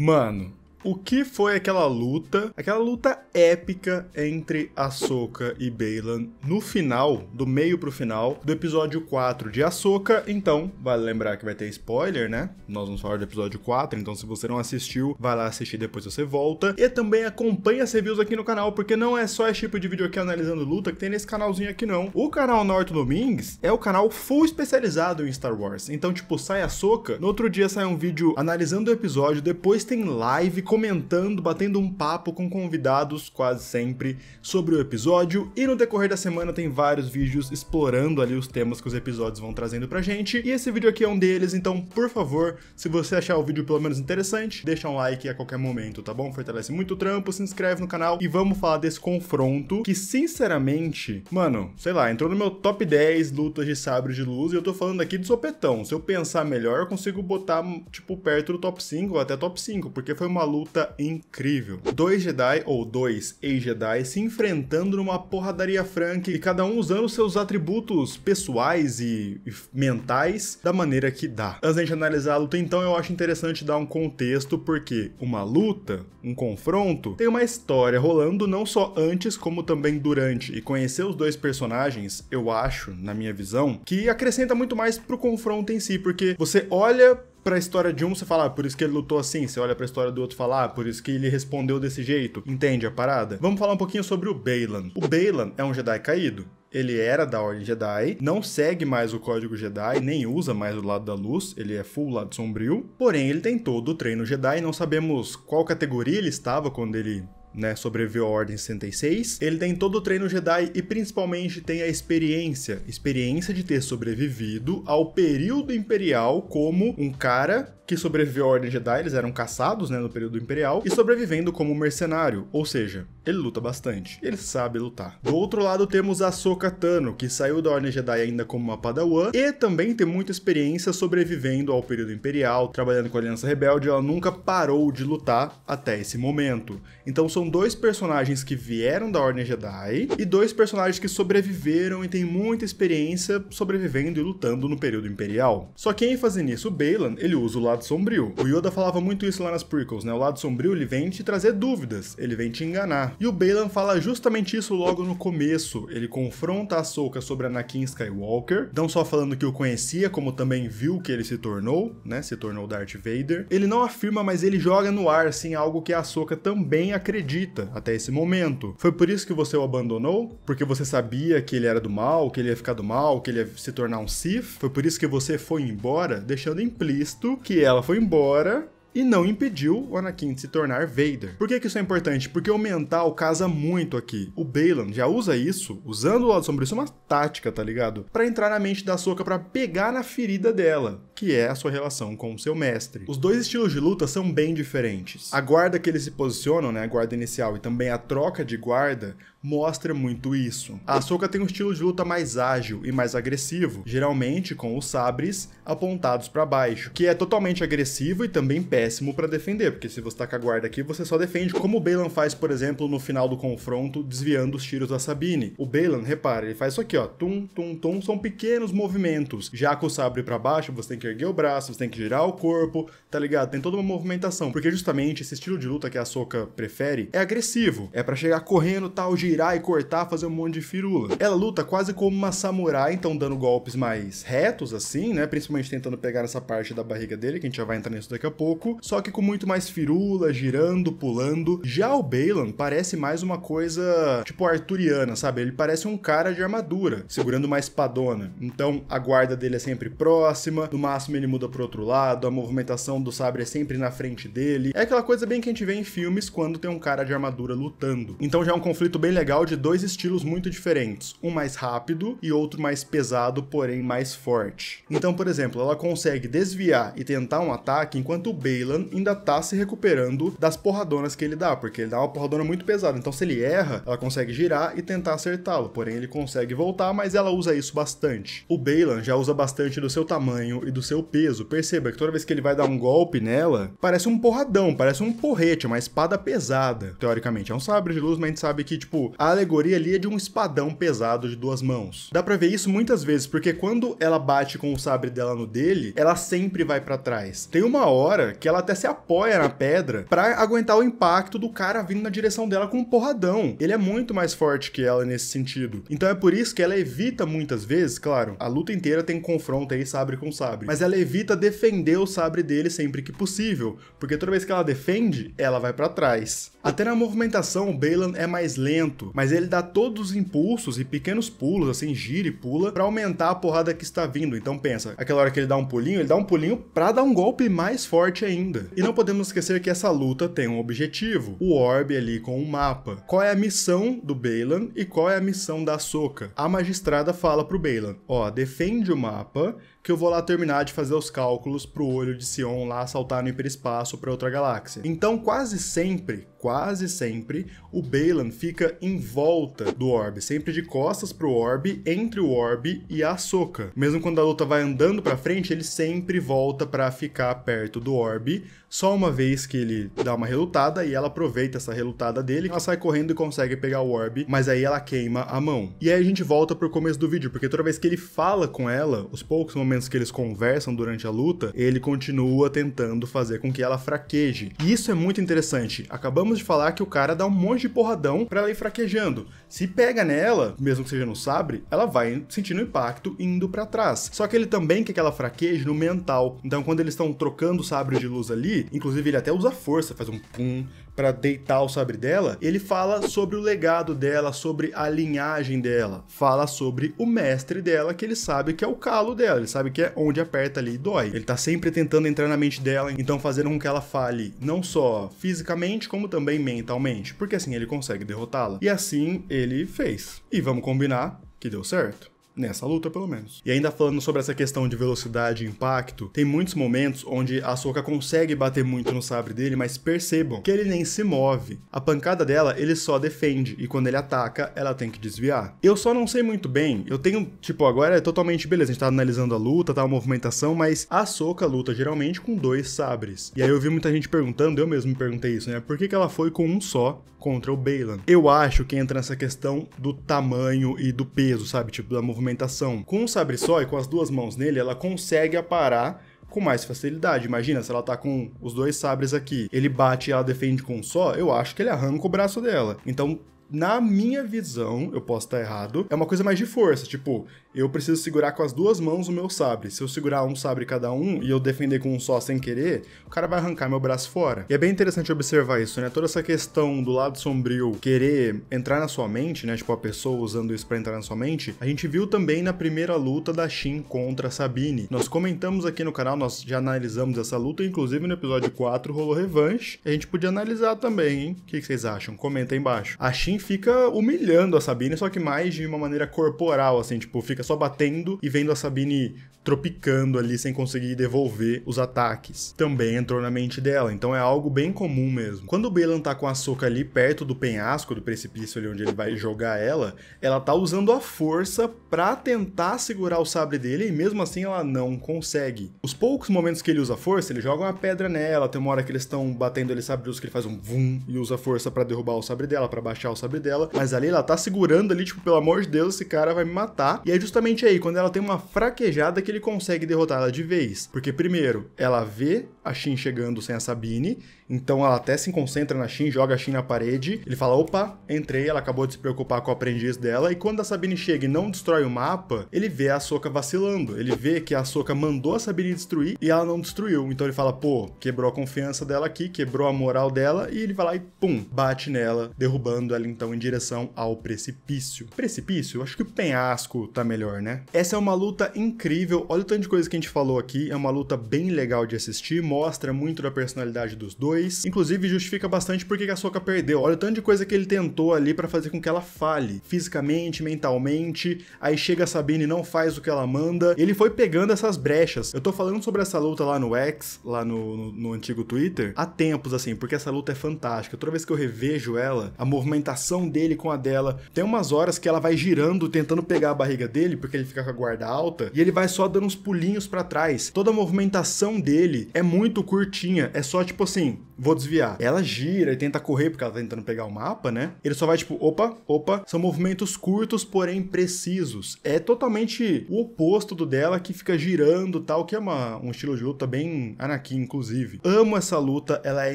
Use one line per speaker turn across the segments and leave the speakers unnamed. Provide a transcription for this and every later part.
Mano, o que foi aquela luta, aquela luta épica entre Ahsoka e Baylan no final, do meio pro final, do episódio 4 de Ahsoka. Então, vale lembrar que vai ter spoiler, né? Nós vamos falar do episódio 4, então se você não assistiu, vai lá assistir depois você volta. E também acompanha as reviews aqui no canal, porque não é só esse tipo de vídeo aqui analisando luta que tem nesse canalzinho aqui não. O canal Norte Domingues é o canal full especializado em Star Wars. Então, tipo, sai Ahsoka, no outro dia sai um vídeo analisando o episódio, depois tem live comentando, batendo um papo com convidados quase sempre sobre o episódio. E no decorrer da semana tem vários vídeos explorando ali os temas que os episódios vão trazendo pra gente. E esse vídeo aqui é um deles, então por favor, se você achar o vídeo pelo menos interessante, deixa um like a qualquer momento, tá bom? Fortalece muito o trampo, se inscreve no canal e vamos falar desse confronto que, sinceramente, mano, sei lá, entrou no meu top 10 lutas de sabre de luz e eu tô falando aqui de sopetão. Se eu pensar melhor, eu consigo botar, tipo, perto do top 5 ou até top 5, porque foi uma luta luta incrível. Dois Jedi, ou dois ex-Jedi, se enfrentando numa porradaria franca e cada um usando seus atributos pessoais e, e mentais da maneira que dá. Antes de gente analisar a luta, então, eu acho interessante dar um contexto, porque uma luta, um confronto, tem uma história rolando não só antes, como também durante. E conhecer os dois personagens, eu acho, na minha visão, que acrescenta muito mais pro confronto em si, porque você olha para a história de um você fala, ah, por isso que ele lutou assim, você olha para a história do outro e fala, ah, por isso que ele respondeu desse jeito. Entende a parada? Vamos falar um pouquinho sobre o Balan. O Balan é um Jedi caído. Ele era da Ordem Jedi, não segue mais o código Jedi, nem usa mais o lado da luz, ele é full lado sombrio. Porém, ele tem todo o treino Jedi, não sabemos qual categoria ele estava quando ele né, sobreviveu à Ordem 66. Ele tem todo o treino Jedi e principalmente tem a experiência, experiência de ter sobrevivido ao período imperial como um cara que sobreviveu à Ordem Jedi, eles eram caçados, né, no período imperial, e sobrevivendo como mercenário, ou seja, ele luta bastante, ele sabe lutar. Do outro lado temos a Soka Tano, que saiu da Ordem Jedi ainda como uma Padawan e também tem muita experiência sobrevivendo ao período imperial, trabalhando com a Aliança Rebelde, ela nunca parou de lutar até esse momento. Então são dois personagens que vieram da Ordem Jedi e dois personagens que sobreviveram e têm muita experiência sobrevivendo e lutando no período imperial. Só que em fazer nisso, o Balan, ele usa o lado sombrio. O Yoda falava muito isso lá nas prequels, né? O lado sombrio, ele vem te trazer dúvidas, ele vem te enganar. E o Balan fala justamente isso logo no começo. Ele confronta a Soka sobre Anakin Skywalker, não só falando que o conhecia, como também viu que ele se tornou, né? Se tornou Darth Vader. Ele não afirma, mas ele joga no ar, assim, algo que a Soka também acredita até esse momento. Foi por isso que você o abandonou? Porque você sabia que ele era do mal, que ele ia ficar do mal, que ele ia se tornar um Sith? Foi por isso que você foi embora, deixando implícito que ela foi embora e não impediu o Anakin de se tornar Vader. Por que, que, isso é importante? Porque o mental casa muito aqui. O Balan já usa isso, usando o lado sombrio, isso é uma tática, tá ligado? Para entrar na mente da Soca para pegar na ferida dela que é a sua relação com o seu mestre. Os dois estilos de luta são bem diferentes. A guarda que eles se posicionam, né, a guarda inicial e também a troca de guarda, mostra muito isso. A Ahsoka tem um estilo de luta mais ágil e mais agressivo, geralmente com os sabres apontados para baixo, que é totalmente agressivo e também péssimo para defender, porque se você tá com a guarda aqui, você só defende como o Balan faz, por exemplo, no final do confronto, desviando os tiros da Sabine. O Balan, repara, ele faz isso aqui, ó, tum, tum, tum, são pequenos movimentos. Já com o sabre para baixo, você tem que erguer o braço, você tem que girar o corpo, tá ligado? Tem toda uma movimentação. Porque justamente esse estilo de luta que a Soca prefere é agressivo. É para chegar correndo, tal, girar e cortar, fazer um monte de firula. Ela luta quase como uma samurai, então dando golpes mais retos, assim, né? Principalmente tentando pegar essa parte da barriga dele, que a gente já vai entrar nisso daqui a pouco. Só que com muito mais firula, girando, pulando. Já o Balan parece mais uma coisa tipo arturiana, sabe? Ele parece um cara de armadura, segurando uma espadona. Então a guarda dele é sempre próxima, numa máximo ele muda pro outro lado, a movimentação do sabre é sempre na frente dele. É aquela coisa bem que a gente vê em filmes quando tem um cara de armadura lutando. Então já é um conflito bem legal de dois estilos muito diferentes, um mais rápido e outro mais pesado, porém mais forte. Então, por exemplo, ela consegue desviar e tentar um ataque enquanto o Balan ainda tá se recuperando das porradonas que ele dá, porque ele dá uma porradona muito pesada. Então, se ele erra, ela consegue girar e tentar acertá-lo, porém ele consegue voltar, mas ela usa isso bastante. O Balan já usa bastante do seu tamanho e do do seu peso. Perceba que toda vez que ele vai dar um golpe nela, parece um porradão, parece um porrete, é uma espada pesada, teoricamente. É um sabre de luz, mas a gente sabe que, tipo, a alegoria ali é de um espadão pesado de duas mãos. Dá pra ver isso muitas vezes, porque quando ela bate com o sabre dela no dele, ela sempre vai para trás. Tem uma hora que ela até se apoia na pedra para aguentar o impacto do cara vindo na direção dela com um porradão. Ele é muito mais forte que ela nesse sentido. Então é por isso que ela evita muitas vezes, claro, a luta inteira tem confronto aí sabre com sabre mas ela evita defender o sabre dele sempre que possível, porque toda vez que ela defende, ela vai para trás. Até na movimentação, o Balan é mais lento, mas ele dá todos os impulsos e pequenos pulos, assim, gira e pula, para aumentar a porrada que está vindo. Então pensa, aquela hora que ele dá um pulinho, ele dá um pulinho para dar um golpe mais forte ainda. E não podemos esquecer que essa luta tem um objetivo, o Orb ali com o um mapa. Qual é a missão do Balan e qual é a missão da Soca? A magistrada fala pro Balan, ó, defende o mapa, que eu vou lá terminar de fazer os cálculos pro olho de Sion lá saltar no hiperespaço para outra galáxia. Então quase sempre, quase quase sempre, o Balan fica em volta do orbe, sempre de costas pro orbe, entre o orbe e a Soca. Mesmo quando a luta vai andando para frente, ele sempre volta para ficar perto do orbe, só uma vez que ele dá uma relutada e ela aproveita essa relutada dele, ela sai correndo e consegue pegar o orb, mas aí ela queima a mão. E aí a gente volta pro começo do vídeo, porque toda vez que ele fala com ela, os poucos momentos que eles conversam durante a luta, ele continua tentando fazer com que ela fraqueje. E isso é muito interessante. Acabamos de falar que o cara dá um monte de porradão para ela ir fraquejando. Se pega nela, mesmo que seja no sabre, ela vai sentindo impacto indo para trás. Só que ele também quer que ela fraqueje no mental. Então quando eles estão trocando o sabre de luz ali, dele, inclusive ele até usa força, faz um pum para deitar o sabre dela, ele fala sobre o legado dela, sobre a linhagem dela, fala sobre o mestre dela que ele sabe que é o calo dela, ele sabe que é onde aperta ali e dói. Ele tá sempre tentando entrar na mente dela, então fazendo com que ela fale não só fisicamente, como também mentalmente, porque assim ele consegue derrotá-la. E assim ele fez. E vamos combinar que deu certo. Nessa luta, pelo menos. E ainda falando sobre essa questão de velocidade e impacto, tem muitos momentos onde a Soka consegue bater muito no sabre dele, mas percebam que ele nem se move. A pancada dela, ele só defende, e quando ele ataca, ela tem que desviar. Eu só não sei muito bem, eu tenho, tipo, agora é totalmente beleza, a gente tá analisando a luta, tá a movimentação, mas a Soka luta geralmente com dois sabres. E aí eu vi muita gente perguntando, eu mesmo me perguntei isso, né? Por que, que ela foi com um só contra o Balan? Eu acho que entra nessa questão do tamanho e do peso, sabe? Tipo, da movimentação movimentação. Com o sabre só e com as duas mãos nele, ela consegue aparar com mais facilidade. Imagina, se ela tá com os dois sabres aqui, ele bate e ela defende com um só, eu acho que ele arranca o braço dela. Então, na minha visão, eu posso estar errado, é uma coisa mais de força. Tipo, eu preciso segurar com as duas mãos o meu sabre. Se eu segurar um sabre cada um e eu defender com um só sem querer, o cara vai arrancar meu braço fora. E é bem interessante observar isso, né? Toda essa questão do lado sombrio querer entrar na sua mente, né? Tipo, a pessoa usando isso para entrar na sua mente, a gente viu também na primeira luta da Shin contra a Sabine. Nós comentamos aqui no canal, nós já analisamos essa luta, inclusive no episódio 4 rolou revanche. A gente podia analisar também, hein? O que vocês acham? Comenta aí embaixo. A Shin fica humilhando a Sabine, só que mais de uma maneira corporal, assim, tipo, fica fica só batendo e vendo a Sabine tropicando ali sem conseguir devolver os ataques. Também entrou na mente dela, então é algo bem comum mesmo. Quando o Belan tá com a soca ali perto do penhasco, do precipício ali onde ele vai jogar ela, ela tá usando a força para tentar segurar o sabre dele e mesmo assim ela não consegue. Os poucos momentos que ele usa força, ele joga uma pedra nela, tem uma hora que eles estão batendo ele sabre que ele faz um vum e usa força para derrubar o sabre dela, para baixar o sabre dela, mas ali ela tá segurando ali tipo, pelo amor de Deus, esse cara vai me matar. E é justamente aí, quando ela tem uma fraquejada, que ele consegue derrotá-la de vez. Porque, primeiro, ela vê a Shin chegando sem a Sabine, então ela até se concentra na Shin, joga a Shin na parede. Ele fala: opa, entrei, ela acabou de se preocupar com o aprendiz dela. E quando a Sabine chega e não destrói o mapa, ele vê a Soca vacilando. Ele vê que a Soca mandou a Sabine destruir e ela não destruiu. Então ele fala: pô, quebrou a confiança dela aqui, quebrou a moral dela. E ele vai lá e pum, bate nela, derrubando ela então em direção ao precipício. Precipício? Eu acho que o penhasco tá melhor melhor, né? Essa é uma luta incrível, olha o tanto de coisa que a gente falou aqui, é uma luta bem legal de assistir, mostra muito da personalidade dos dois, inclusive justifica bastante porque a Soca perdeu, olha o tanto de coisa que ele tentou ali para fazer com que ela fale, fisicamente, mentalmente, aí chega a Sabine e não faz o que ela manda, ele foi pegando essas brechas. Eu tô falando sobre essa luta lá no X, lá no, no, no antigo Twitter, há tempos assim, porque essa luta é fantástica, toda vez que eu revejo ela, a movimentação dele com a dela, tem umas horas que ela vai girando, tentando pegar a barriga dele, dele, porque ele fica com a guarda alta, e ele vai só dando uns pulinhos para trás. Toda a movimentação dele é muito curtinha, é só tipo assim, vou desviar. Ela gira e tenta correr porque ela tá tentando pegar o mapa, né? Ele só vai tipo, opa, opa. São movimentos curtos, porém precisos. É totalmente o oposto do dela que fica girando tal, que é uma, um estilo de luta bem Anakin, inclusive. Amo essa luta, ela é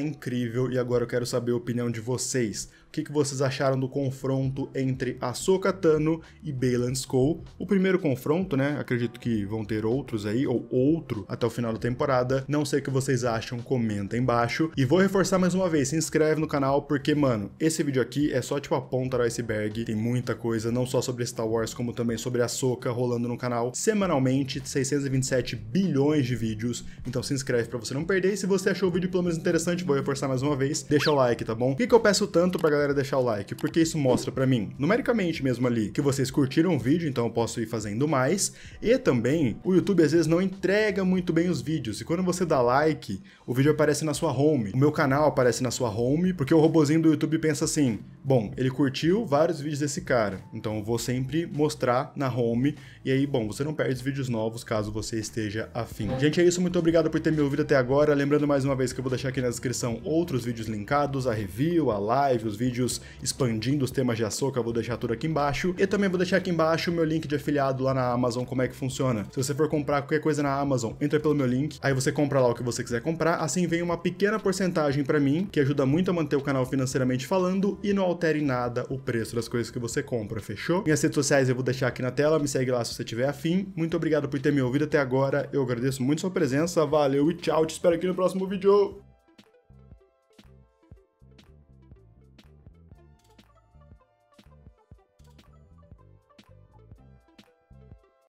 incrível e agora eu quero saber a opinião de vocês. O que, que vocês acharam do confronto entre Ahsoka Tano e Balan Skull? O primeiro confronto, né? Acredito que vão ter outros aí, ou outro até o final da temporada. Não sei o que vocês acham, comenta embaixo. E vou Vou reforçar mais uma vez, se inscreve no canal, porque, mano, esse vídeo aqui é só tipo a ponta do iceberg, tem muita coisa, não só sobre Star Wars, como também sobre a Soca rolando no canal semanalmente, 627 bilhões de vídeos, então se inscreve pra você não perder, e se você achou o vídeo pelo menos interessante, vou reforçar mais uma vez, deixa o like, tá bom? Por que, que eu peço tanto pra galera deixar o like? Porque isso mostra pra mim, numericamente mesmo ali, que vocês curtiram o vídeo, então eu posso ir fazendo mais, e também, o YouTube às vezes não entrega muito bem os vídeos, e quando você dá like, o vídeo aparece na sua home, o meu meu canal aparece na sua home, porque o robozinho do YouTube pensa assim: bom, ele curtiu vários vídeos desse cara, então eu vou sempre mostrar na home, e aí, bom, você não perde os vídeos novos caso você esteja afim. Gente, é isso, muito obrigado por ter me ouvido até agora, lembrando mais uma vez que eu vou deixar aqui na descrição outros vídeos linkados, a review, a live, os vídeos expandindo os temas de açúcar, vou deixar tudo aqui embaixo, e também vou deixar aqui embaixo o meu link de afiliado lá na Amazon, como é que funciona. Se você for comprar qualquer coisa na Amazon, entra pelo meu link, aí você compra lá o que você quiser comprar, assim vem uma pequena porcentagem para mim, que ajuda muito a manter o canal financeiramente falando, e no altere em nada o preço das coisas que você compra, fechou? Minhas redes sociais eu vou deixar aqui na tela, me segue lá se você tiver afim. Muito obrigado por ter me ouvido até agora, eu agradeço muito sua presença, valeu e tchau, te espero aqui no próximo vídeo!